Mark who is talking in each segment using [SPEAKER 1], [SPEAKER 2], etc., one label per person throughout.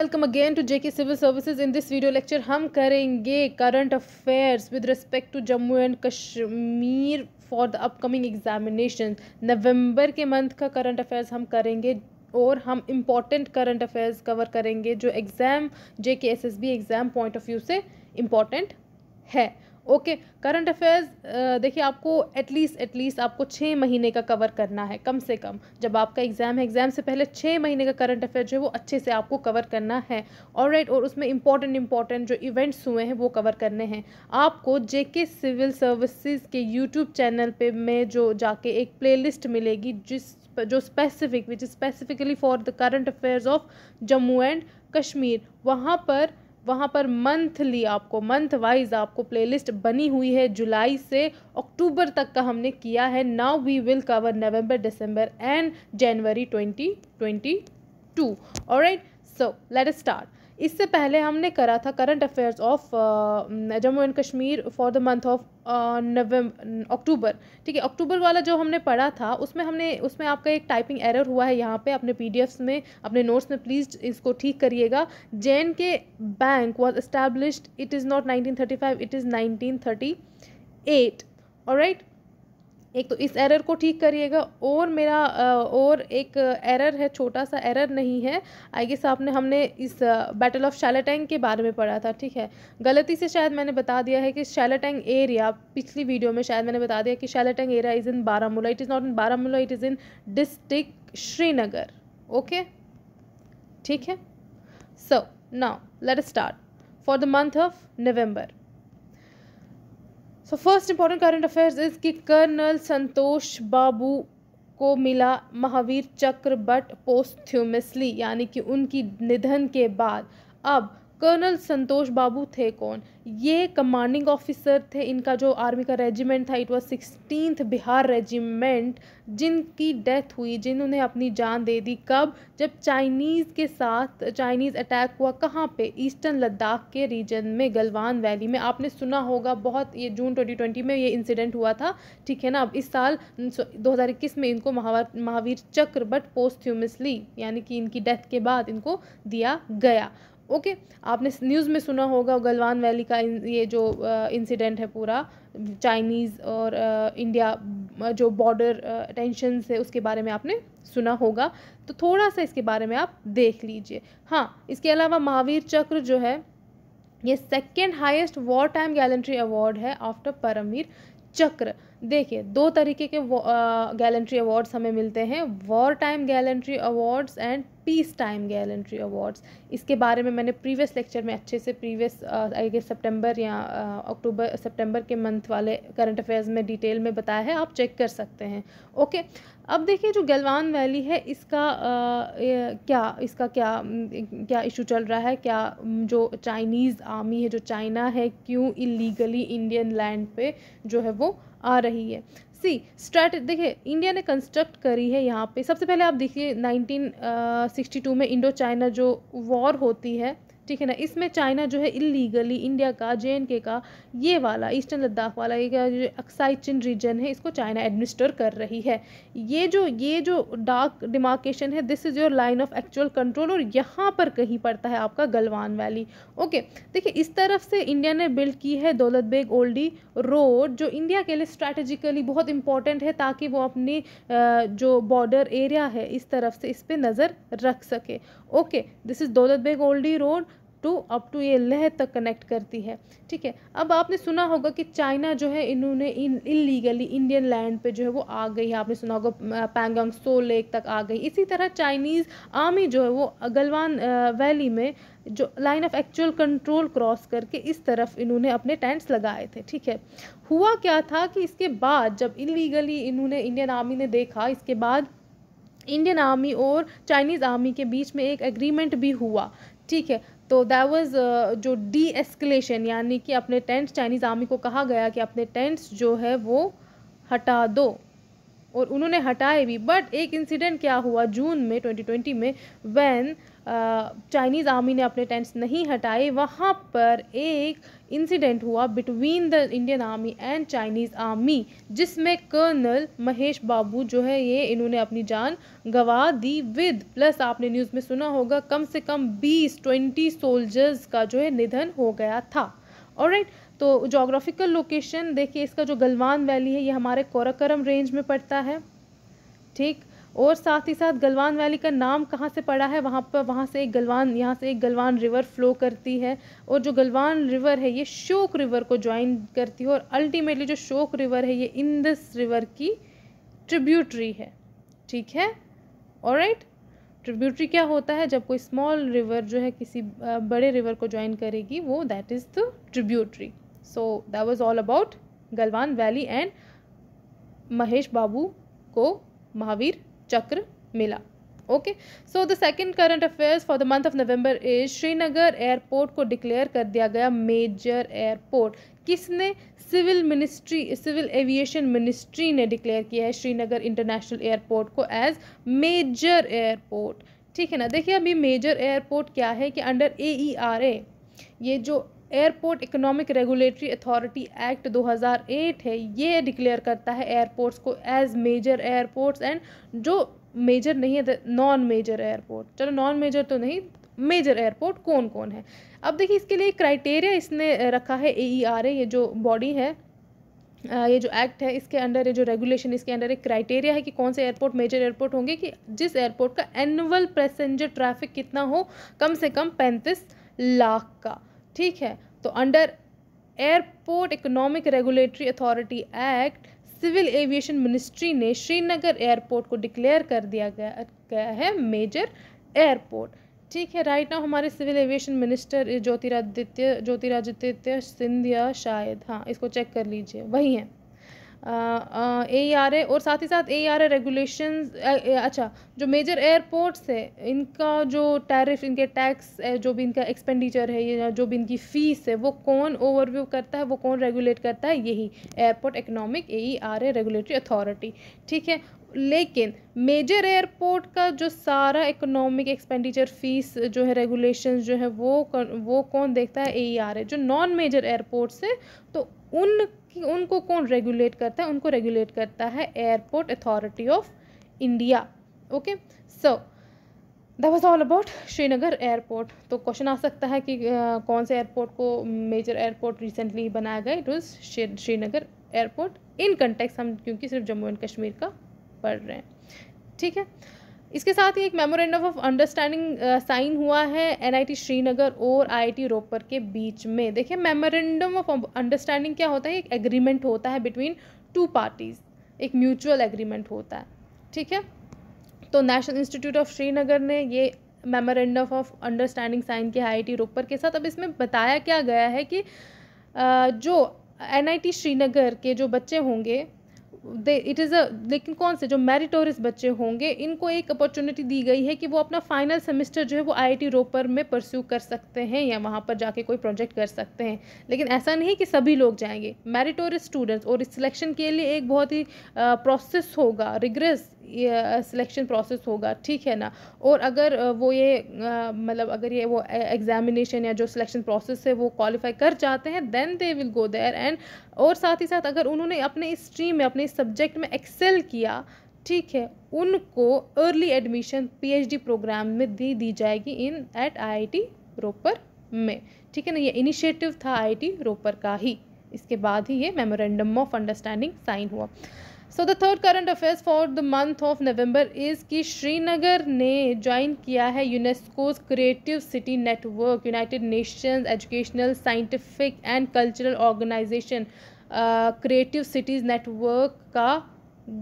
[SPEAKER 1] welcome again to JK civil services in this video lecture हम करेंगे current affairs with respect to Jammu and Kashmir for the upcoming examination November के month का current affairs हम करेंगे और हम इम्पॉर्टेंट करंट अफेयर्स कवर करेंगे जो exam JK S S B exam point of view से इम्पॉर्टेंट है ओके करंट अफेयर्स देखिए आपको एटलीस्ट एटलीस्ट आपको छः महीने का कवर करना है कम से कम जब आपका एग्ज़ाम है एग्ज़ाम से पहले छः महीने का करंट अफेयर जो है वो अच्छे से आपको कवर करना है और राइट और उसमें इंपॉर्टेंट इंपॉर्टेंट जो इवेंट्स हुए हैं वो कवर करने हैं आपको जेके सिविल सर्विसेज के यूट्यूब चैनल पे में जो जाके एक प्ले मिलेगी जिस जो specific which specifically for the current affairs of Jammu and Kashmir वहाँ पर वहाँ पर मंथली आपको मंथ वाइज आपको प्लेलिस्ट बनी हुई है जुलाई से अक्टूबर तक का हमने किया है now we will cover November December and January twenty twenty two और राइट सो लेट स्टार्ट इससे पहले हमने करा था current affairs of Jammu and Kashmir for the month of November October ठीक है अक्टूबर वाला जो हमने पढ़ा था उसमें हमने उसमें आपका एक टाइपिंग एरर हुआ है यहाँ पे अपने पीडीएफ्स में अपने नोट्स में प्लीज़ इसको ठीक करिएगा जैन के bank was established it is not nineteen thirty five it is nineteen thirty eight और राइट एक तो इस एरर को ठीक करिएगा और मेरा और एक एरर है छोटा सा एरर नहीं है आई गेस आपने हमने इस बैटल ऑफ शैलाटैंग के बारे में पढ़ा था ठीक है गलती से शायद मैंने बता दिया है कि शैलाटैंग एरिया पिछली वीडियो में शायद मैंने बता दिया कि Shalteng area is in Baramulla it is not in Baramulla it is in district Srinagar okay ठीक है so now let start for the month of November so first important current affairs is कि कर्नल संतोष बाबू को मिला महावीर चक्र बट पोस्थ्यूमसली यानी कि उनकी निधन के बाद अब कर्नल संतोष बाबू थे कौन ये कमांडिंग ऑफिसर थे इनका जो आर्मी का रेजिमेंट था it was sixteenth Bihar regiment जिनकी डेथ हुई जिन्होंने अपनी जान दे दी कब जब चाइनीज़ के साथ चाइनीज़ अटैक हुआ कहाँ पे ईस्टर्न लद्दाख के रीजन में गलवान वैली में आपने सुना होगा बहुत ये जून 2020 में ये इंसिडेंट हुआ था ठीक है ना अब इस साल 2021 में इनको महावीर चक्र बट पोस्ट्यूमसली यानी कि इनकी डेथ के बाद इनको दिया गया ओके आपने न्यूज़ में सुना होगा गलवान वैली का ये जो इंसिडेंट है पूरा चाइनीज़ और इंडिया जो बॉर्डर टेंशन है उसके बारे में आपने सुना होगा तो थोड़ा सा इसके बारे में आप देख लीजिए हाँ इसके अलावा महावीर चक्र जो है ये second highest war time gallantry award है आफ्टर परमवीर चक्र देखिए दो तरीके के गैलेंट्री अवार्ड्स हमें मिलते हैं war time gallantry awards and peace time gallantry awards इसके बारे में मैंने प्रीवियस लेक्चर में अच्छे से प्रीवियस आई गेस सितंबर या अक्टूबर सितंबर के मंथ वाले करंट अफेयर्स में डिटेल में बताया है आप चेक कर सकते हैं ओके अब देखिए जो गलवान वैली है इसका आ, क्या इसका क्या क्या इशू चल रहा है क्या जो चाइनीज़ आर्मी है जो चाइना है क्यों इलीगली इंडियन लैंड पे जो है वो आ रही है सी स्ट्रैट देखिए इंडिया ने कंस्ट्रक्ट करी है यहाँ पे सबसे पहले आप देखिए 1962 में इंडो चाइना जो वॉर होती है ठीक है ना इसमें चाइना जो है इलीगली इंडिया का जे के का ये वाला ईस्टर्न लद्दाख वाला ये क्या जो अक्साई चिन रीजन है इसको चाइना एडमिनिस्टर कर रही है ये जो ये जो डार्क डिमार्केशन है this is your line of actual control और यहाँ पर कहीं पड़ता है आपका गलवान वैली ओके देखिए इस तरफ से इंडिया ने बिल्ड की है दौलत बेग ओल्डी रोड जो इंडिया के लिए स्ट्रैटेजिकली बहुत इंपॉर्टेंट है ताकि वो अपनी जो बॉर्डर एरिया है इस तरफ से इस पर नज़र रख सके okay this is Daulat Beg Oldi road to up to ये लेह तक कनेक्ट करती है ठीक है अब आपने सुना होगा कि चाइना जो है इन्होंने इन इलीगली इंडियन लैंड पे जो है वो आ गई है आपने सुना होगा पैंगोंग सो लेक तक आ गई इसी तरह चाइनीज़ आर्मी जो है वो गलवान वैली में जो line of actual control cross करके इस तरफ इन्होंने अपने टेंट्स लगाए थे ठीक है हुआ क्या था कि इसके बाद जब इलीगली इन्होंने इंडियन आर्मी ने देखा इसके बाद इंडियन आर्मी और चाइनीज़ आर्मी के बीच में एक एग्रीमेंट भी हुआ ठीक है तो दैट वाज uh, जो डी एस्केलेशन यानी कि अपने टेंट्स चाइनीज़ आर्मी को कहा गया कि अपने टेंट्स जो है वो हटा दो और उन्होंने हटाए भी बट एक इंसिडेंट क्या हुआ जून में 2020 में वैन चाइनीज़ आर्मी ने अपने टेंट्स नहीं हटाए वहाँ पर एक इंसिडेंट हुआ between the Indian army and Chinese army जिसमें कर्नल महेश बाबू जो है ये इन्होंने अपनी जान गंवा दी विद प्लस आपने न्यूज़ में सुना होगा कम से कम बीस ट्वेंटी सोल्जर्स का जो है निधन हो गया था और राइट तो जोग्राफिकल लोकेशन देखिए इसका जो गलवान वैली है ये हमारे कोराकरम रेंज में पड़ता है ठीक और साथ ही साथ गलवान वैली का नाम कहाँ से पड़ा है वहाँ पर वहाँ से एक गलवान यहाँ से एक गलवान रिवर फ्लो करती है और जो गलवान रिवर है ये शोक रिवर को ज्वाइन करती है और अल्टीमेटली जो शोक रिवर है ये इंदस रिवर की ट्रिब्यूटरी है ठीक है और राइट ट्रिब्यूटरी क्या होता है जब कोई स्मॉल रिवर जो है किसी बड़े रिवर को ज्वाइन करेगी वो that is the tributary so that was all about Galwan valley and Mahesh Babu को महावीर चक्र मिला okay so the second current affairs for the month of November is Srinagar airport को डिक्लेयर कर दिया गया मेजर एयरपोर्ट किसने civil ministry civil aviation ministry ने declare किया है श्रीनगर इंटरनेशनल एयरपोर्ट को एज मेजर एयरपोर्ट ठीक है ना देखिए अभी मेजर एयरपोर्ट क्या है कि under A E R A ये जो airport economic regulatory authority act 2008 है ये डिक्लेयर करता है एयरपोर्ट्स को एज मेजर एयरपोर्ट्स एंड जो मेजर नहीं है नॉन मेजर एयरपोर्ट चलो नॉन मेजर तो नहीं मेजर एयरपोर्ट कौन कौन है अब देखिए इसके लिए क्राइटेरिया इसने रखा है ए ई आर ए ये जो बॉडी है ये जो एक्ट है इसके अंडर ये जो रेगुलेशन इसके अंडर एक क्राइटेरिया है कि कौन से एयरपोर्ट मेजर एयरपोर्ट होंगे कि जिस एयरपोर्ट का एनुअल पैसेंजर ट्रैफिक कितना हो कम से कम पैंतीस लाख का ठीक है तो under airport economic regulatory authority act civil aviation ministry ने श्रीनगर एयरपोर्ट को डिक्लेयर कर दिया गया गया है मेजर एयरपोर्ट ठीक है राइट नाउ हमारे civil aviation minister Jyotiraditya Jyotiraditya Scindia शायद हाँ इसको चेक कर लीजिए वही हैं ए आर ए और साथ ही साथ ए आर ए रेगुलेशन अच्छा जो मेजर एयरपोर्ट्स है इनका जो टैरिफ इनके टैक्स जो भी इनका एक्सपेंडिचर है या जो भी इनकी फ़ीस है वो कौन ओवरव्यू करता है वो कौन रेगुलेट करता है यही airport economic A R A regulatory authority ठीक है लेकिन मेजर एयरपोर्ट का जो सारा इकोनॉमिक एक्सपेंडिचर फीस जो है रेगुलेशन जो है वो वो कौन देखता है ए आर ए जो नॉन मेजर एयरपोर्ट्स है तो उन कि उनको कौन रेगुलेट करता है उनको रेगुलेट करता है airport authority of India okay so that was all about Srinagar airport तो क्वेश्चन आ सकता है कि आ, कौन से एयरपोर्ट को मेजर एयरपोर्ट रिसेंटली बनाया गया it was Srinagar airport in context हम क्योंकि सिर्फ जम्मू एंड कश्मीर का पढ़ रहे हैं ठीक है इसके साथ ही एक मेमोरेंडम ऑफ अंडरस्टैंडिंग साइन हुआ है एनआईटी श्रीनगर और आईआईटी रोपर के बीच में देखिए मेमोरेंडम ऑफ अंडरस्टैंडिंग क्या होता है एक एग्रीमेंट होता है बिटवीन टू पार्टीज़ एक म्यूचुअल एग्रीमेंट होता है ठीक है तो नेशनल इंस्टीट्यूट ऑफ श्रीनगर ने ये मेमोरेंडम ऑफ अंडरस्टैंडिंग साइन किया आई आई रोपर के साथ अब इसमें बताया क्या गया है कि uh, जो एन श्रीनगर के जो बच्चे होंगे दे इट इज़ अ लेकिन कौन से जो मेरिटोरियस बच्चे होंगे इनको एक अपॉर्चुनिटी दी गई है कि वो अपना फाइनल सेमेस्टर जो है वो आईआईटी रोपर में परस्यू कर सकते हैं या वहाँ पर जाके कोई प्रोजेक्ट कर सकते हैं लेकिन ऐसा नहीं कि सभी लोग जाएंगे मेरिटोरियस स्टूडेंट्स और इस सिलेक्शन के लिए एक बहुत ही प्रोसेस होगा रिग्रेस सिलेक्शन प्रोसेस होगा ठीक है ना और अगर वो ये मतलब अगर ये वो एग्जामिनेशन या जो सिलेक्शन प्रोसेस है वो क्वालिफाई कर जाते हैं then they will go there and और साथ ही साथ अगर उन्होंने अपने इस स्ट्रीम में अपने इस सब्जेक्ट में एक्सेल किया ठीक है उनको अर्ली एडमिशन पीएचडी प्रोग्राम में दी दी जाएगी इन एट आईआईटी रोपर में ठीक है ना ये इनिशिएटिव था आईआईटी रोपर का ही इसके बाद ही ये मेमोरेंडम ऑफ अंडरस्टैंडिंग साइन हुआ so the third current affairs for the month of November is कि श्रीनगर ने ज्वाइन किया है UNESCO's creative city network United Nations Educational Scientific and Cultural Organisation creative cities network का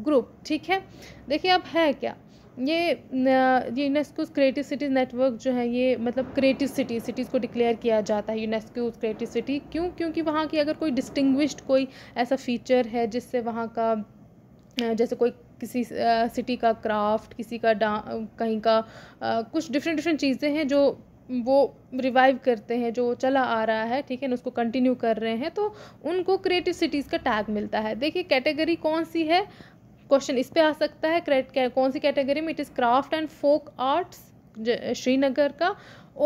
[SPEAKER 1] ग्रुप ठीक है देखिए अब है क्या ये ये यूनेस्को क्रिएटिव सिटीज़ नेटवर्क जो है ये मतलब क्रिएटिव सिटी सिटीज़ को डिक्लेयर किया जाता है यूनेस्को क्रिएटिव सिटी क्यों क्योंकि वहाँ की अगर कोई डिस्टिंग्विश्ड कोई ऐसा फीचर है जिससे वहाँ का जैसे कोई किसी सिटी का क्राफ्ट किसी का डा कहीं का आ, कुछ डिफरेंट डिफरेंट चीज़ें हैं जो वो रिवाइव करते हैं जो चला आ रहा है ठीक है ना उसको कंटिन्यू कर रहे हैं तो उनको क्रिएटिव सिटीज़ का टैग मिलता है देखिए कैटेगरी कौन सी है क्वेश्चन इस पे आ सकता है कौन सी कैटेगरी में it is craft and folk arts Srinagar का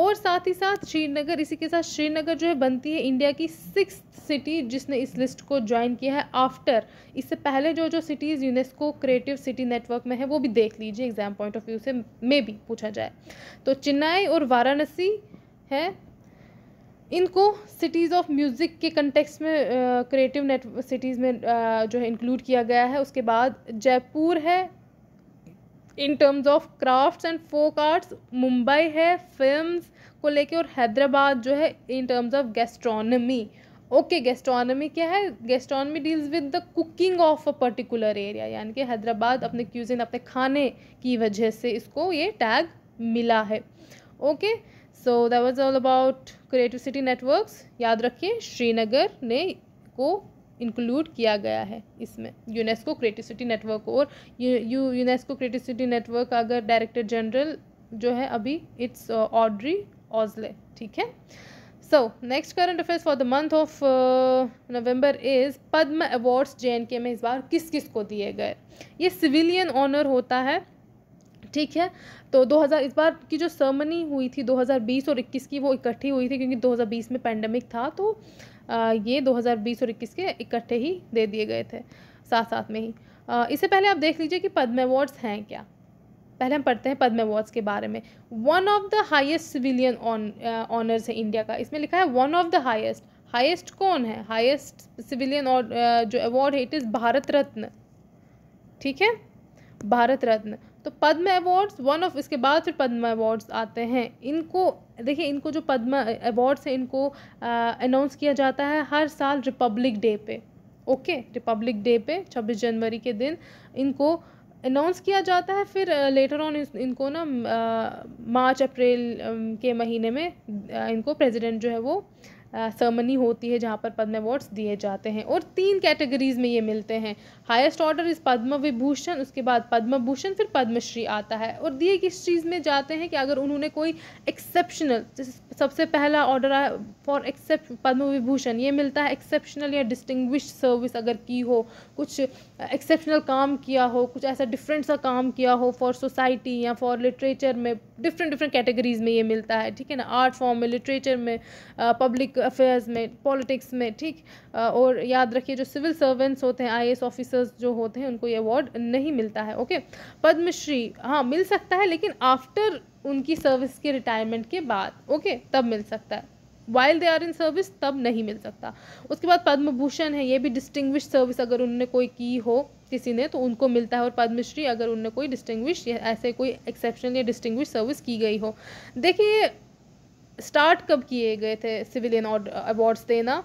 [SPEAKER 1] और साथ ही साथ श्रीनगर इसी के साथ श्रीनगर जो है बनती है इंडिया की सिक्स सिटी जिसने इस लिस्ट को ज्वाइन किया है आफ्टर इससे पहले जो जो cities UNESCO creative city network में है वो भी देख लीजिए एग्जाम पॉइंट ऑफ व्यू से मे भी पूछा जाए तो चेन्नई और वाराणसी है इनको सिटीज़ ऑफ म्यूज़िक के कंटेक्स में क्रिएटिव नेट सिटीज़ में आ, जो है इंक्लूड किया गया है उसके बाद जयपुर है in terms of crafts and folk arts Mumbai है फिल्म को लेके और हैदराबाद जो है in terms of gastronomy okay gastronomy क्या है gastronomy deals with the cooking of a particular area यानी कि हैदराबाद अपने क्यूजिन अपने खाने की वजह से इसको ये टैग मिला है okay so that was all about creative city networks याद रखिए श्रीनगर ने को इंक्लूड किया गया है इसमें यूनेस्को क्रिएटिव सिटी नेटवर्क और U UNESCO creative city network अगर डायरेक्टर जनरल जो है अभी इट्स ऑड्री ऑजले ठीक है so next current affairs for the month of November is Padma awards J में इस बार किस किस को दिए गए ये सिविलियन ऑनर होता है ठीक है तो 2000 इस बार की जो सर्मनी हुई थी 2020 और 21 की वो इकट्ठी हुई थी क्योंकि 2020 में पैंडमिक था तो ये 2020 और 21 के इकट्ठे ही दे दिए गए थे साथ साथ में ही इससे पहले आप देख लीजिए कि पद्म अवार्ड्स हैं क्या पहले हम पढ़ते हैं पद्म अवार्ड्स के बारे में one of the highest civilian honours है इंडिया का इसमें लिखा है one of the highest highest कौन है हाइस्ट सिविलियन और जो अवार्ड है इट इज़ भारत रत्न ठीक है भारत रत्न तो पद्म अवार्ड्स वन ऑफ इसके बाद फिर पद्म अवार्ड्स आते हैं इनको देखिए इनको जो पद्म अवार्ड्स हैं इनको अनाउंस किया जाता है हर साल रिपब्लिक डे पे ओके रिपब्लिक डे पे 26 जनवरी के दिन इनको अनाउंस किया जाता है फिर लेटर ऑन इनको ना मार्च अप्रैल के महीने में इनको प्रेसिडेंट जो है वो सर्मनी होती है जहाँ पर पद्म अवार्ड्स दिए जाते हैं और तीन कैटेगरीज में ये मिलते हैं हाईएस्ट ऑर्डर इस पद्म विभूषण उसके बाद पद्म भूषण फिर पद्मश्री आता है और दिए किस चीज़ में जाते हैं कि अगर उन्होंने कोई एक्सेप्शनल सबसे पहला ऑर्डर आया फॉर एक्सेप्ट पद्म विभूषण ये मिलता है एक्सेप्शनल या डिस्टिंग्विश सर्विस अगर की हो कुछ एक्सेप्शनल काम किया हो कुछ ऐसा डिफरेंट सा काम किया हो फॉर सोसाइटी या फॉर लिटरेचर में डिफरेंट डिफरेंट कैटेगरीज में ये मिलता है ठीक है ना आर्ट फॉर्म में लिटरेचर में पब्लिक अफेयर्स में पॉलिटिक्स में ठीक और याद रखिए जो सिविल सर्वेंट्स होते हैं आई ऑफिसर्स जो होते हैं उनको ये अवार्ड नहीं मिलता है ओके पद्मश्री हाँ मिल सकता है लेकिन आफ्टर उनकी सर्विस के रिटायरमेंट के बाद ओके तब मिल सकता है while they are in service तब नहीं मिल सकता उसके बाद पद्म भूषण है ये भी डिस्टिंग्विश सर्विस अगर उनने कोई की हो किसी ने तो उनको मिलता है और पद्मश्री अगर उनने कोई डिस्टिंग्विश ऐसे कोई एक्सेप्शन या डिस्टिंग्विश सर्विस की गई हो देखिए स्टार्ट कब किए गए थे सिविलियन अवार्ड्स देना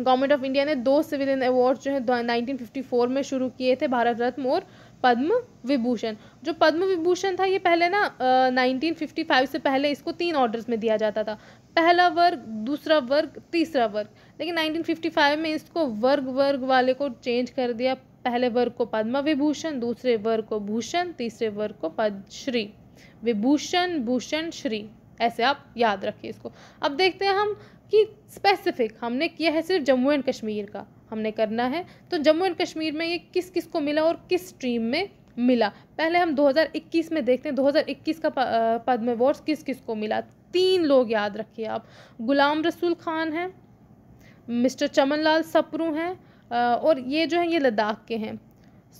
[SPEAKER 1] गवर्नमेंट ऑफ इंडिया ने दो सिविलियन अवार्ड जो है 1954 में शुरू किए थे भारत रत्न और पद्म विभूषण जो पद्म विभूषण था ये पहले ना नाइनटीन फिफ्टी फाइव से पहले इसको तीन ऑर्डर्स में दिया जाता था पहला वर्ग दूसरा वर्ग तीसरा वर्ग लेकिन 1955 में इसको वर्ग वर्ग वाले को चेंज कर दिया पहले वर्ग को पद्म विभूषण दूसरे वर्ग को भूषण तीसरे वर्ग को पद्मश्री विभूषण भूषण श्री ऐसे आप याद रखिए इसको अब देखते हैं हम कि स्पेसिफिक हमने किया है सिर्फ जम्मू एंड कश्मीर का हमने करना है तो जम्मू एंड कश्मीर में ये किस किस को मिला और किस स्ट्रीम में मिला पहले हम 2021 में देखते हैं 2021 का पद्म अवार्ड किस किस को मिला तीन लोग याद रखिए आप गुलाम रसूल खान हैं मिस्टर चमन लाल सपरू हैं और ये जो हैं ये लद्दाख के हैं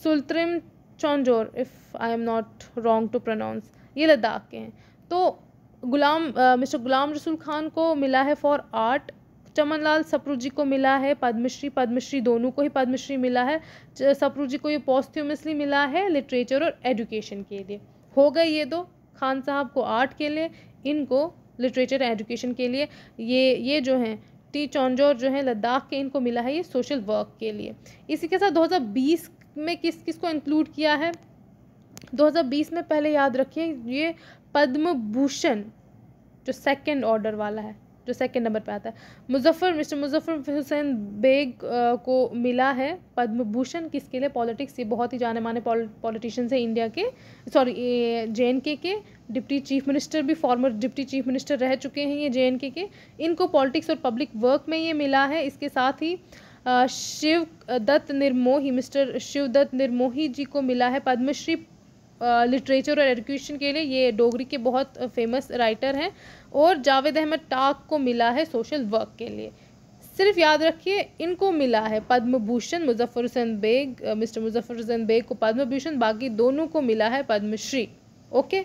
[SPEAKER 1] Sultrim Chonjor if I am not wrong to pronounce ये लद्दाख के हैं तो गुलाम मिस्टर गुलाम रसूल खान को मिला है फॉर आर्ट चमन लाल सप्रू जी को मिला है पद्मश्री पद्मश्री दोनों को ही पद्मश्री मिला है सप्रू जी को ये पॉस्थ्यूमसली मिला है लिटरेचर और एजुकेशन के लिए हो गए ये दो खान साहब को आर्ट के लिए इनको लिटरेचर एजुकेशन के लिए ये ये जो हैं टी चौंजोर जो हैं लद्दाख के इनको मिला है ये सोशल वर्क के लिए इसी के साथ 2020 में किस किस को इंक्लूड किया है 2020 में पहले याद रखिए ये पद्म भूषण जो सेकंड ऑर्डर वाला है जो सेकंड नंबर पे आता है मुजफ्फर मिस्टर मुजफ्फर हुसैन बेग को मिला है पद्म भूषण किसके लिए पॉलिटिक्स ये बहुत ही जाने माने पॉलिटिशियंस हैं इंडिया के सॉरी जे के के डिप्टी चीफ मिनिस्टर भी फॉर्मर डिप्टी चीफ मिनिस्टर रह चुके हैं ये जे के के इनको पॉलिटिक्स और पब्लिक वर्क में ये मिला है इसके साथ ही शिव दत्त निर्मोही मिस्टर शिव दत्त निर्मोही जी को मिला है पद्मश्री लिटरेचर और एजुकेशन के लिए ये डोगरी के बहुत फेमस राइटर हैं और जावेद अहमद टाक को मिला है सोशल वर्क के लिए सिर्फ याद रखिए इनको मिला है पद्म भूषण मुजफ्फर हुसैन बेग मिस्टर मुजफ्फर हुसैन बेग को पद्म भूषण बाकी दोनों को मिला है पद्मश्री ओके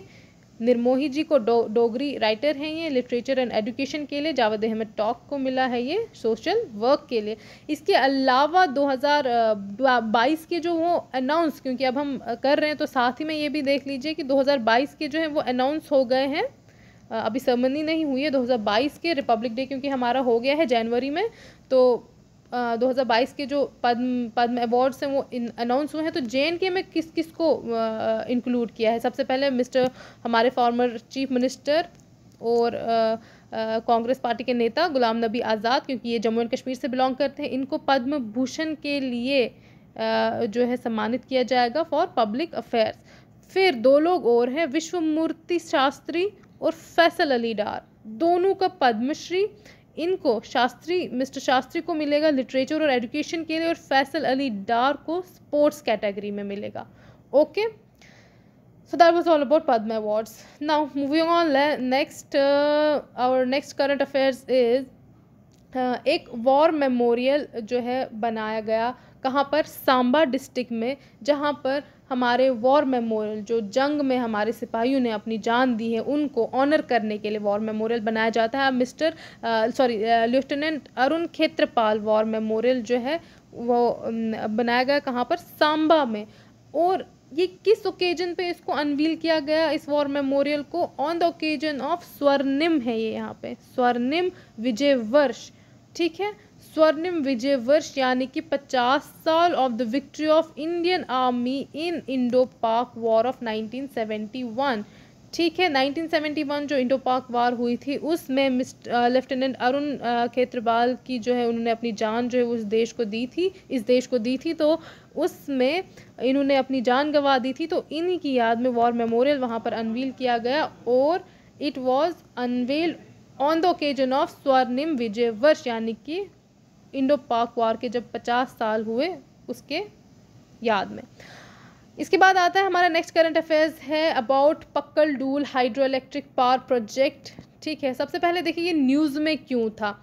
[SPEAKER 1] निर्मोही जी को डो, डोगरी राइटर हैं ये लिटरेचर एंड एजुकेशन के लिए जावेद अहमद टॉक को मिला है ये सोशल वर्क के लिए इसके अलावा 2022 के जो वो अनाउंस क्योंकि अब हम कर रहे हैं तो साथ ही में ये भी देख लीजिए कि 2022 के जो है वो अनाउंस हो गए हैं अभी सरमनी नहीं हुई है 2022 के रिपब्लिक डे क्योंकि हमारा हो गया है जनवरी में तो 2022 के जो पद्म पद्म अवार्ड्स हैं वो अनाउंस हुए हैं तो जे के में किस किस को इंक्लूड किया है सबसे पहले मिस्टर हमारे फॉर्मर चीफ मिनिस्टर और कांग्रेस पार्टी के नेता गुलाम नबी आज़ाद क्योंकि ये जम्मू एंड कश्मीर से बिलोंग करते हैं इनको पद्म भूषण के लिए आ, जो है सम्मानित किया जाएगा फॉर पब्लिक अफेयर्स फिर दो लोग और हैं विश्वमूर्ति शास्त्री और फैसल अली डार दोनों का पद्मश्री इनको शास्त्री मिस्टर शास्त्री को मिलेगा लिटरेचर और एजुकेशन के लिए और फैसल अली डार को स्पोर्ट्स कैटेगरी में मिलेगा okay so that was all about Padma awards now moving on next hour next current affairs is एक वॉर मेमोरियल जो है बनाया गया कहाँ पर सांबा डिस्ट्रिक्ट में जहाँ पर हमारे वॉर मेमोरियल जो जंग में हमारे सिपाहियों ने अपनी जान दी है उनको ऑनर करने के लिए वॉर मेमोरियल बनाया जाता है mister sorry lieutenant Arun Khetarpal war memorial जो है वो बनाया गया कहाँ पर सांबा में और ये किस ओकेजन पे इसको अनवील किया गया इस वॉर मेमोरियल को on the occasion of Swarnim है ये यहाँ पे स्वर्णिम विजय वर्ष ठीक है स्वर्णिम विजय वर्ष यानी कि 50 साल of the victory of Indian army in Indo Pak war of 1971 ठीक है 1971 जो इंडो पाक वार हुई थी उसमें लेफ्टिनेंट अरुण खेत्रबाल की जो है उन्होंने अपनी जान जो है उस देश को दी थी इस देश को दी थी तो उसमें इन्होंने अपनी जान गंवा दी थी तो इन्हीं की याद में वॉर मेमोरियल वहाँ पर अनवील किया गया और it was unveil on the occasion of Swarnim Vijay वर्ष यानी कि इंडो पाक वार के जब पचास साल हुए उसके याद में इसके बाद आता है हमारा नेक्स्ट करंट अफेयर्स है about Pakal Dul hydro electric power project ठीक है सबसे पहले देखिए ये न्यूज़ में क्यों था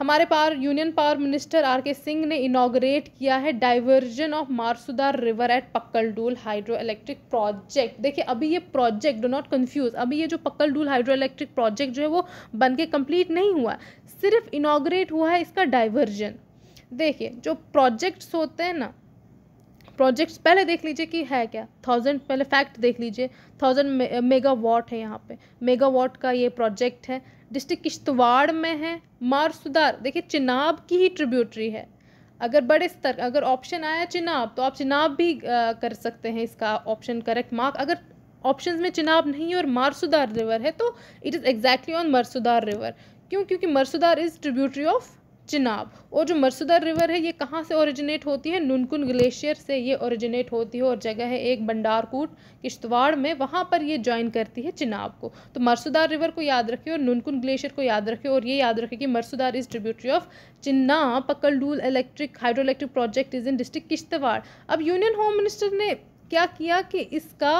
[SPEAKER 1] हमारे power union power minister R K Singh ने इनाग्रेट किया है diversion of Marusudar river at Pakaldul hydro electric project देखिए अभी ये प्रोजेक्ट डो नॉट कंफ्यूज अभी ये जो पक्कलडूल हाइड्रो इलेक्ट्रिक प्रोजेक्ट जो है वो बन के कम्प्लीट नहीं हुआ सिर्फ इनाग्रेट हुआ है इसका डाइवर्जन देखिए जो प्रोजेक्ट्स होते हैं ना प्रोजेक्ट्स पहले देख लीजिए कि है क्या थाउजेंड पहले फैक्ट देख लीजिए थाउजेंड मेगावाट है यहाँ पे मेगावाट का ये प्रोजेक्ट है डिस्ट्रिक्ट किश्तवाड़ में है मार सुधार देखिए चिनाब की ही ट्रिब्यूटरी है अगर बड़े स्तर अगर ऑप्शन आया चिनाब तो आप चिनाब भी आ, कर सकते हैं इसका ऑप्शन करेक्ट मार्क अगर ऑप्शन में चिनाब नहीं और मारसुदार रिवर है तो it is exactly on Marusudar river क्यों क्योंकि Marusudar is tributary of Chenab और जो मरसुदार रिवर है ये कहाँ से ओरिजिनेट होती है नुनकुन ग्लेशियर से ये ओरिजिनेट होती है और जगह है एक बंडारकूट किश्तवाड़ में वहाँ पर ये ज्वाइन करती है चिनाब को तो मरसुदार रिवर को याद रखें और नुनकुन ग्लेशियर को याद रखें और ये याद रखें कि Marusudar is tributary of Chenab Pakaldul electric hydro electric project is in district Kishtwar अब यूनियन होम मिनिस्टर ने क्या किया कि इसका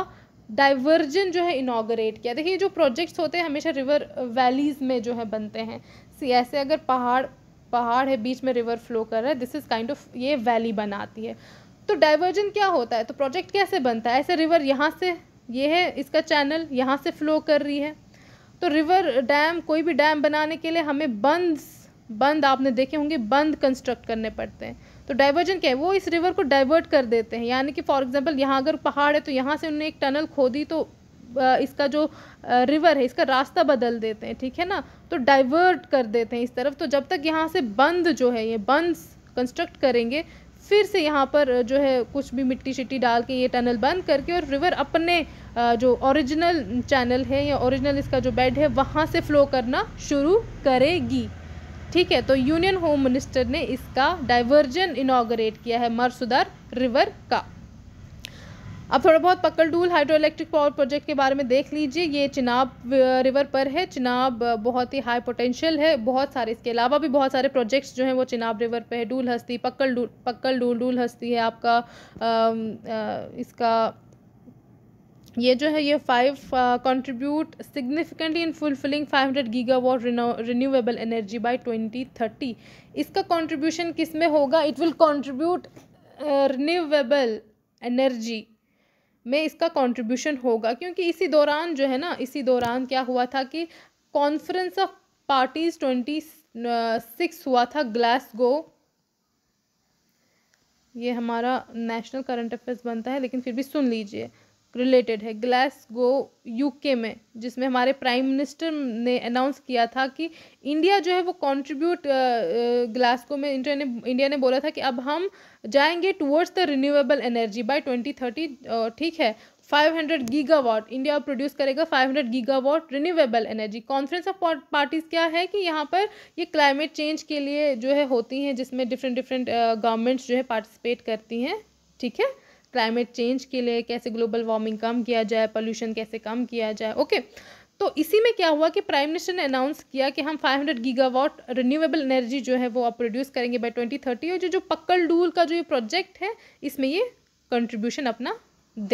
[SPEAKER 1] डाइवर्जन जो है इनाग्रेट किया देखिए जो प्रोजेक्ट्स होते हैं हमेशा रिवर वैलीज़ uh, में जो है बनते हैं सी ऐसे अगर पहाड़ पहाड़ है बीच में रिवर फ्लो कर रहा है दिस इज़ काइंड ऑफ ये वैली बनाती है तो डाइवर्जन क्या होता है तो प्रोजेक्ट कैसे बनता है ऐसे रिवर यहाँ से ये है इसका चैनल यहाँ से फ्लो कर रही है तो रिवर डैम कोई भी डैम बनाने के लिए हमें बंद बंद आपने देखे होंगे बंद कंस्ट्रक्ट करने पड़ते हैं तो डाइवर्जन क्या है वो इस रिवर को डाइवर्ट कर देते हैं यानी कि फॉर एग्जाम्पल यहाँ अगर पहाड़ है तो यहाँ से उन्होंने एक टनल खोदी तो इसका जो रिवर है इसका रास्ता बदल देते हैं ठीक है ना तो डाइवर्ट कर देते हैं इस तरफ तो जब तक यहाँ से बंद जो है ये बंद कंस्ट्रक्ट करेंगे फिर से यहाँ पर जो है कुछ भी मिट्टी शिट्टी डाल के ये टनल बंद करके और रिवर अपने जो ओरिजिनल चैनल है या ओरिजिनल इसका जो बेड है वहाँ से फ्लो करना शुरू करेगी ठीक है तो यूनियन होम मिनिस्टर ने इसका डाइवर्जन इनाग्रेट किया है मरसुदार रिवर का अब थोड़ा बहुत Dul hydro electric power project के बारे में देख लीजिए ये चिनाब रिवर पर है चिनाब बहुत ही हाई पोटेंशियल है बहुत सारे इसके अलावा भी बहुत सारे प्रोजेक्ट्स जो हैं वो चिनाब रिवर पर है डूल हस्ती पक्कल डूल पक्कल डूल डूल हस्ती है आपका आ, आ, इसका ये जो है ये five contribute significantly in fulfilling 500 gigawatt renewable energy by 2030 इसका कंट्रीब्यूशन किस में होगा it will contribute renewable energy में इसका कंट्रीब्यूशन होगा क्योंकि इसी दौरान जो है ना इसी दौरान क्या हुआ था कि conference of parties twenty six हुआ था ग्लासगो ये हमारा नेशनल करंट अफेयर्स बनता है लेकिन फिर भी सुन लीजिए रिलेटेड है ग्लासगो यूके में जिसमें हमारे प्राइम मिनिस्टर ने अनाउंस किया था कि इंडिया जो है वो कंट्रीब्यूट ग्लासगो में इंडिया ने इंडिया ने बोला था कि अब हम जाएंगे towards the renewable energy by 2030 ठीक है 500 गीगावाट इंडिया प्रोड्यूस करेगा 500 gigawatt renewable energy conference of parties क्या है कि यहाँ पर ये क्लाइमेट चेंज के लिए जो है होती हैं जिसमें डिफरेंट डिफरेंट गवर्नमेंट्स जो है पार्टिसिपेट करती हैं ठीक है क्लाइमेट चेंज के लिए कैसे ग्लोबल वार्मिंग कम किया जाए पोल्यूशन कैसे कम किया जाए ओके तो इसी में क्या हुआ कि प्राइम मिनिस्टर ने अनाउंस किया कि हम 500 गीगावाट रिन्यूएबल एनर्जी जो है वो आप प्रोड्यूस करेंगे बाय 2030 और जो जो पक्कल डूल का जो ये प्रोजेक्ट है इसमें ये कंट्रीब्यूशन अपना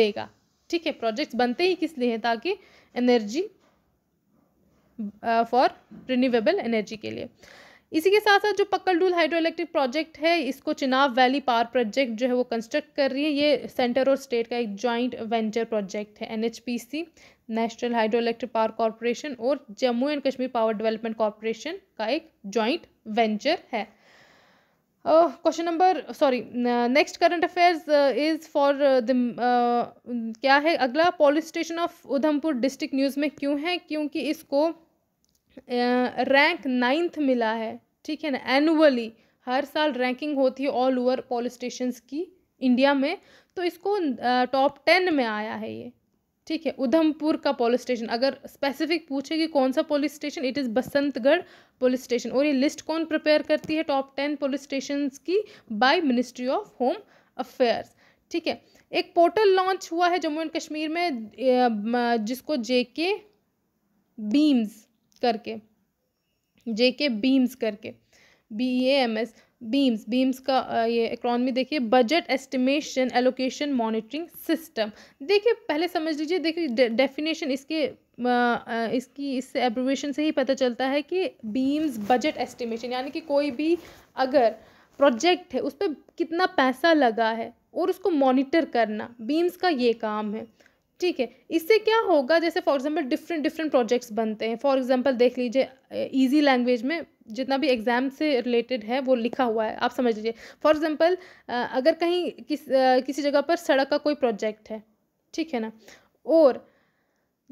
[SPEAKER 1] देगा ठीक है प्रोजेक्ट्स बनते ही किस लिए हैं ताकि एनर्जी फॉर रिन्यूएबल एनर्जी के लिए इसी के साथ साथ जो पक्कलडूल हाइड्रो इलेक्ट्रिक प्रोजेक्ट है इसको चिनाब वैली पावर प्रोजेक्ट जो है वो कंस्ट्रक्ट कर रही है ये सेंटर और स्टेट का एक जॉइंट वेंचर प्रोजेक्ट है NHPC national hydro electric power corporation और Jammu and Kashmir power development corporation का एक जॉइंट वेंचर है question number sorry next current affairs is for the क्या है अगला police station of Udhampur district news में क्यों है क्योंकि इसको रैंक uh, नाइन्थ मिला है ठीक है ना एनुअली हर साल रैंकिंग होती है ऑल ओवर पोलिस स्टेशन की इंडिया में तो इसको टॉप टेन में आया है ये ठीक है उधमपुर का पोलिस स्टेशन अगर स्पेसिफिक पूछे कि कौन सा police station it is Basantgarh police station और ये लिस्ट कौन प्रिपेयर करती है टॉप टेन पोलिस स्टेशन की by ministry of home affairs ठीक है एक पोर्टल लॉन्च हुआ है जम्मू एंड कश्मीर में जिसको जे के बीम्स करके जे के बीम्स करके B A M S BEAMS BEAMS का ये इकोनॉमी देखिए budget estimation allocation monitoring system देखिए पहले समझ लीजिए देखिए डेफिनेशन इसके इसकी इससे एब्रिवेशन से ही पता चलता है कि बीम्स बजट एस्टिमेशन यानी कि कोई भी अगर प्रोजेक्ट है उस पर कितना पैसा लगा है और उसको मॉनिटर करना बीम्स का ये काम है ठीक है इससे क्या होगा जैसे for example different different projects बनते हैं फॉर एग्जांपल देख लीजिए इजी लैंग्वेज में जितना भी एग्ज़ाम से रिलेटेड है वो लिखा हुआ है आप समझ लीजिए फॉर एग्जांपल अगर कहीं किस किसी जगह पर सड़क का कोई प्रोजेक्ट है ठीक है ना और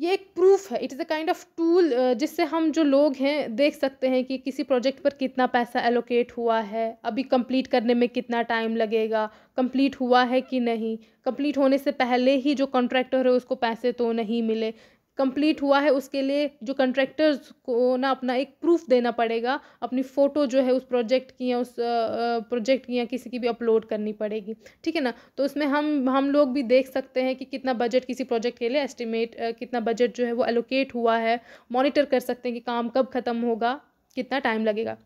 [SPEAKER 1] ये एक प्रूफ है it is a kind of tool जिससे हम जो लोग हैं देख सकते हैं कि किसी प्रोजेक्ट पर कितना पैसा एलोकेट हुआ है अभी कंप्लीट करने में कितना टाइम लगेगा कंप्लीट हुआ है कि नहीं कंप्लीट होने से पहले ही जो कॉन्ट्रैक्टर है उसको पैसे तो नहीं मिले कंप्लीट हुआ है उसके लिए जो कंट्रैक्टर्स को ना अपना एक प्रूफ देना पड़ेगा अपनी फ़ोटो जो है उस प्रोजेक्ट की या उस प्रोजेक्ट की या किसी की भी अपलोड करनी पड़ेगी ठीक है ना तो उसमें हम हम लोग भी देख सकते हैं कि कितना बजट किसी प्रोजेक्ट के लिए एस्टिमेट कितना बजट जो है वो एलोकेट हुआ है मॉनिटर कर सकते हैं कि काम कब ख़त्म होगा कितना टाइम लगेगा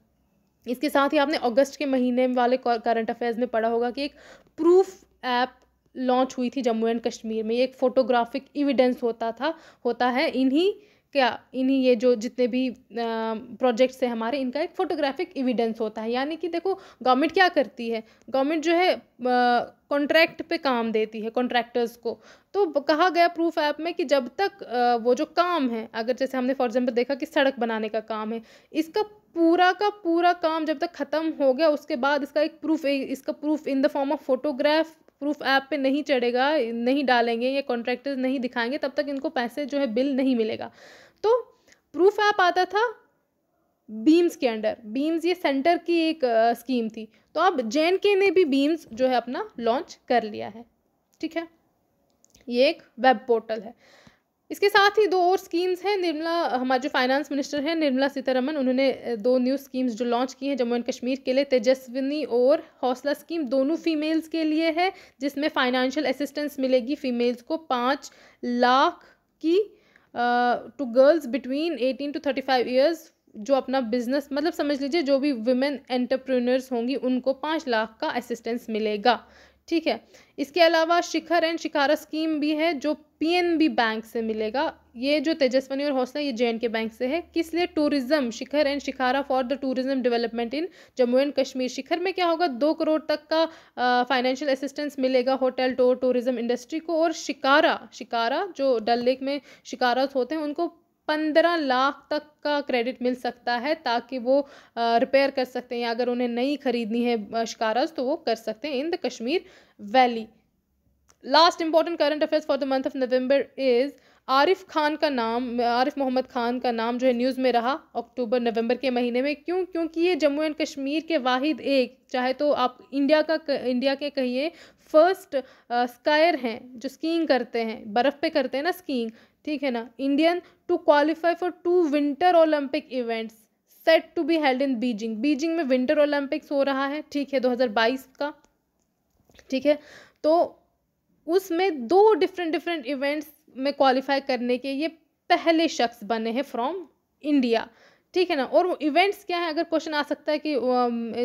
[SPEAKER 1] इसके साथ ही आपने अगस्त के महीने वाले करंट अफेयर्स में पढ़ा होगा कि एक प्रूफ ऐप लॉन्च हुई थी जम्मू एंड कश्मीर में ये एक फ़ोटोग्राफिक इविडेंस होता था होता है इन्हीं क्या इन्हीं ये जो जितने भी प्रोजेक्ट्स हैं हमारे इनका एक फोटोग्राफिक इविडेंस होता है यानी कि देखो गवर्नमेंट क्या करती है गवर्नमेंट जो है कॉन्ट्रैक्ट पे काम देती है कॉन्ट्रैक्टर्स को तो कहा गया प्रूफ ऐप में कि जब तक आ, वो जो काम है अगर जैसे हमने फॉर एग्जाम्पल देखा कि सड़क बनाने का काम है इसका पूरा का पूरा काम जब तक ख़त्म हो गया उसके बाद इसका एक प्रूफ इसका proof in the form of photograph proof app पे नहीं चढ़ेगा नहीं डालेंगे या कॉन्ट्रैक्टर नहीं दिखाएंगे तब तक इनको पैसे जो है बिल नहीं मिलेगा तो प्रूफ ऐप आता था बीम्स के अंडर बीम्स ये सेंटर की एक स्कीम थी तो अब जे के ने भी बीम्स जो है अपना लॉन्च कर लिया है ठीक है ये एक वेब पोर्टल है इसके साथ ही दो और स्कीम्स हैं निर्मला हमारे जो फाइनेंस मिनिस्टर हैं निर्मला सीतारमन उन्होंने दो न्यू स्कीम्स जो लॉन्च की हैं जम्मू एंड कश्मीर के लिए तेजस्विनी और हौसला स्कीम दोनों फीमेल्स के लिए है जिसमें फाइनेंशियल असिस्टेंस मिलेगी फीमेल्स को पाँच लाख की two girls between eighteen to thirty five years जो अपना बिजनेस मतलब समझ लीजिए जो भी वुमेन एंटरप्रेन्योर्स होंगी उनको पाँच लाख का असिस्टेंस मिलेगा ठीक है इसके अलावा शिखर एंड शिकारा स्कीम भी है जो पीएनबी बैंक से मिलेगा ये जो तेजस्वनी और हौसला ये जे के बैंक से है किस लिए tourism Shikhar and Shikara for the tourism development in Jammu and Kashmir Shikhar में क्या होगा दो करोड़ तक का फाइनेंशियल असिस्टेंस मिलेगा होटल टूर टूरिज्म इंडस्ट्री को और शिकारा शिकारा जो डल लेक में शिकारा होते हैं उनको पंद्रह लाख तक का क्रेडिट मिल सकता है ताकि वो रिपेयर कर सकते हैं या अगर उन्हें नहीं खरीदनी है शिकाराज तो वो कर सकते हैं in the Kashmir valley last important current affairs for the month of November is Arif Khan का नाम आरिफ मोहम्मद खान का नाम जो है न्यूज़ में रहा अक्टूबर नवंबर के महीने में क्यों क्योंकि ये जम्मू एंड कश्मीर के वाहिद एक चाहे तो आप इंडिया का इंडिया के कहिए फर्स्ट स्कायर हैं जो स्कीइंग करते हैं बर्फ़ पे करते हैं ना स्कीइंग ठीक है ना Indian to qualify for two winter Olympic events set to be held in Beijing Beijing में विंटर ओलंपिक्स हो रहा है ठीक है 2022 का ठीक है तो उसमें दो डिफरेंट डिफरेंट इवेंट्स में क्वालिफाई करने के ये पहले शख्स बने हैं फ्रॉम इंडिया ठीक है ना और इवेंट्स क्या है अगर क्वेश्चन आ सकता है कि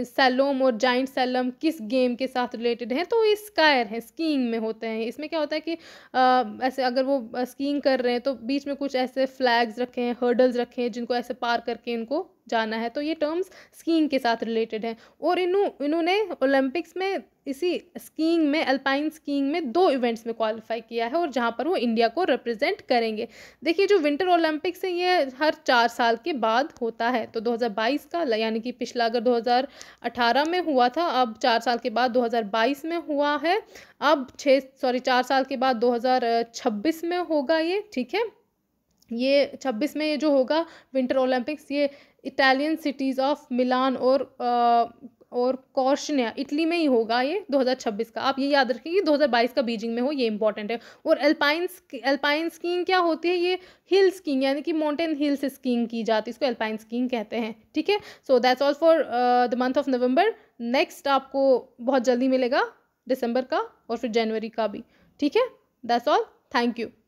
[SPEAKER 1] सैलोम um, और जाइंट सैलम किस गेम के साथ रिलेटेड हैं तो ये स्कायर है स्कीइंग में होते हैं इसमें क्या होता है कि आ, uh, ऐसे अगर वो स्कीइंग uh, कर रहे हैं तो बीच में कुछ ऐसे फ्लैग्स रखे हैं हर्डल्स रखे हैं जिनको ऐसे पार करके इनको जाना है तो ये टर्म्स स्कीइंग के साथ रिलेटेड हैं और इन्हों इन्होंने ओलंपिक्स में इसी स्कीइंग में अल्पाइन स्कीइंग में दो इवेंट्स में क्वालिफाई किया है और जहाँ पर वो इंडिया को रिप्रेजेंट करेंगे देखिए जो विंटर ओलंपिक्स है ये हर चार साल के बाद होता है तो 2022 का यानी कि पिछला अगर 2018 में हुआ था अब चार साल के बाद 2022 में हुआ है अब छः सॉरी चार साल के बाद 2026 में होगा ये ठीक है ये छब्बीस में ये जो होगा विंटर ओलंपिक्स ये इटालियन सिटीज़ ऑफ मिलान और आ, और कौशनिया इटली में ही होगा ये 2026 का आप ये याद रखिए कि 2022 का बीजिंग में हो ये इंपॉर्टेंट है और एल्पाइन एल्पाइन स्कीइंग क्या होती है ये हिल स्कीइंग यानी कि माउंटेन हिल्स स्कीइंग की जाती है इसको एल्पाइन स्कीइंग कहते हैं ठीक है so that's all for the month of November next आपको बहुत जल्दी मिलेगा दिसंबर का और फिर जनवरी का भी ठीक है दैट्स ऑल थैंक यू